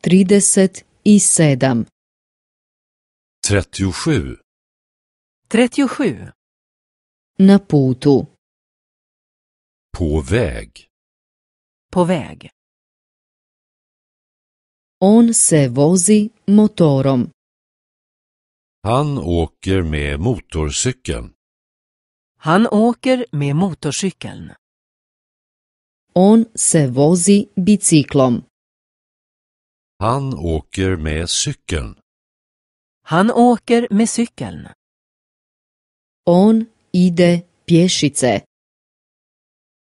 trideset 37. 37. Na putu. På väg. På väg. On se vozi motorom. Han åker med motorcykeln. Han åker med motorcykeln. On se vozi biciklom. Han åker med cykeln. Han åker med cykeln. On ide pješice.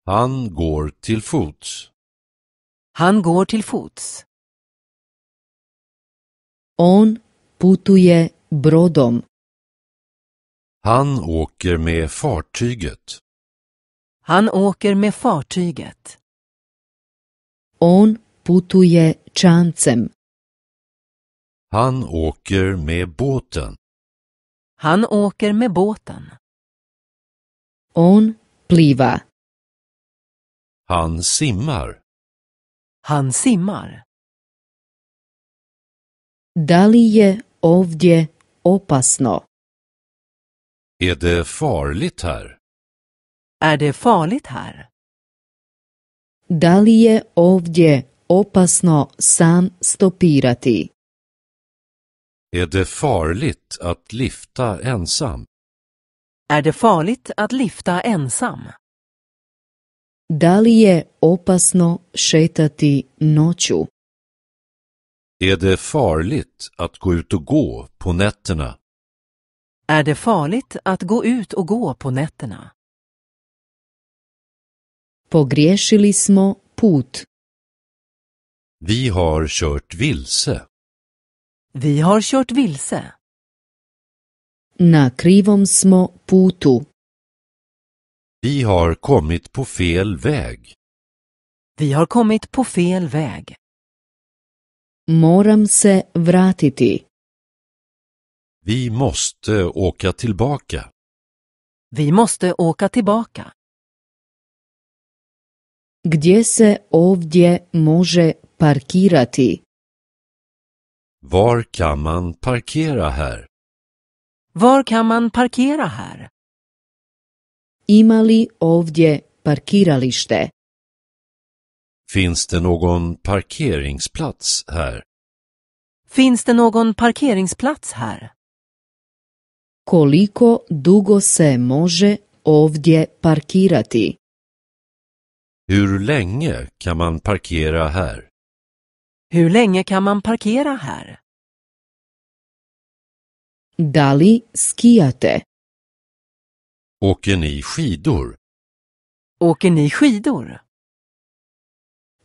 Han går till fots. Han går till fots. On putuje brodom. Han åker med fartyget. Han åker med fartyget. On putuje čamcem. Han åker med båten. Han åker med båten. On pliva. Han simmar. Han simmar. Da je ovdje opasno? Är det farligt här? Är det farligt här? Da je ovdje opasno sam stopirati. Är det farligt att lyfta ensam? Är det farligt att lyfta ensam? Da je opasno šetati noću? Är det farligt att gå ut och gå på nätterna? Är det farligt att gå ut och gå på nätterna? Pogriješili smo put. Vi har kört vilse. Vi har kört vilse. Na krivom smo putu. Vi har kommit på fel väg. Vi har kommit på fel väg. Moram se vratiti. Vi måste åka tillbaka. Vi måste åka tillbaka. Gdje se ovdje može parkirati? Var kan man parkera här? Var kan man parkera här? Ima ovdje parkiralište? Finns det någon parkeringsplats här? Finns det någon parkeringsplats här? Koliko dugo se može ovdje parkirati? Hur länge kan man parkera här? Hur länge kan man parkera här? Dali skijate? Åker ni skidor? Åker ni skidor?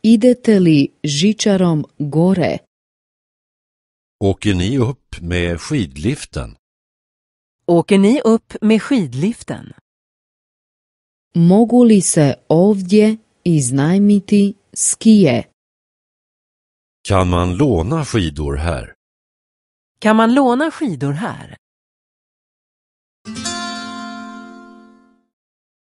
Idete li žičarom gore? Åker ni upp med skidliften? Åker ni upp med skidliften? Mogu li se ovdje iznajmiti skije? Kan man låna skidor här? Kan man låna skidor här?